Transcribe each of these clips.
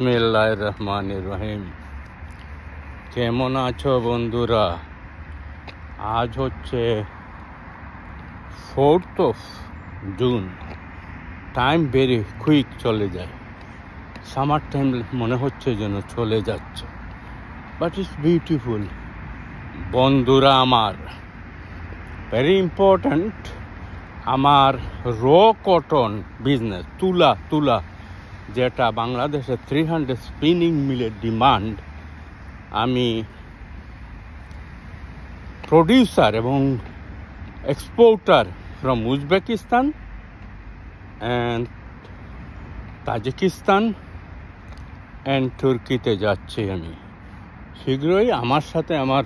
বিসমিল্লাহ রহমান রহিম কেমন আছো বন্ধুরা আজ হচ্ছে fourth of June time very quick চলে যায় সামার টাইম মনে হচ্ছে যেন চলে যাচ্ছে বাট ইটস বিউটিফুল বন্ধুরা আমার ভেরি ইম্পর্ট্যান্ট আমার র কটন বিজনেস তুলা তুলা যেটা বাংলাদেশে থ্রি হান্ড্রেড স্পিনিং মিলের ডিমান্ড আমি প্রডিউসার এবং exporter from Uzbekistan and Tajikistan and তুর্কিতে যাচ্ছি আমি শীঘ্রই আমার সাথে আমার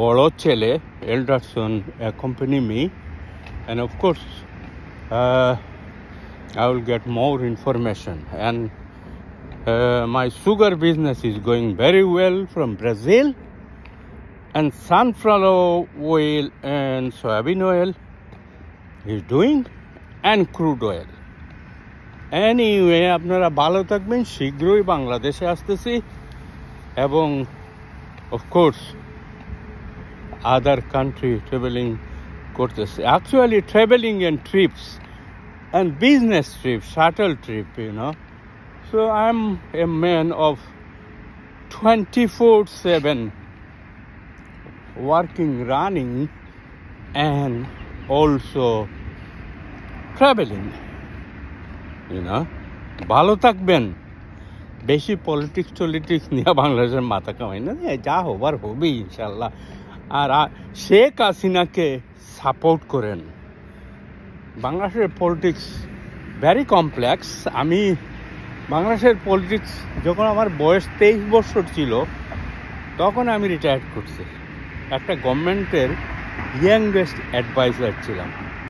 বড় ছেলে Elderson accompany me and of course I will get more information. And uh, my sugar business is going very well from Brazil. And sunflower oil and soybean oil is doing. And crude oil. Anyway, apnara bhalo thakben shighroi Bangladesh asteche ebong of course other country traveling courses. actually traveling and trips and business trip, shuttle trip, you know. So I'm a man of 24 7 working, running, and also traveling, you know. ভালো থাকবেন বেশি politics টলিটিক্স নিয়ে বাংলাদেশের মাথা কামাই না যা হবার হবে ইনশাল্লাহ আর শেখ হাসিনাকে সাপোর্ট করেন বাংলাদেশের পলিটিক্স ভ্যারি কমপ্লেক্স আমি বাংলাদেশের পলিটিক্স যখন আমার বয়স তেইশ বছর ছিল তখন আমি রিটায়ার করছি একটা গভর্নমেন্টের ইয়াংগেস্ট অ্যাডভাইজার ছিলাম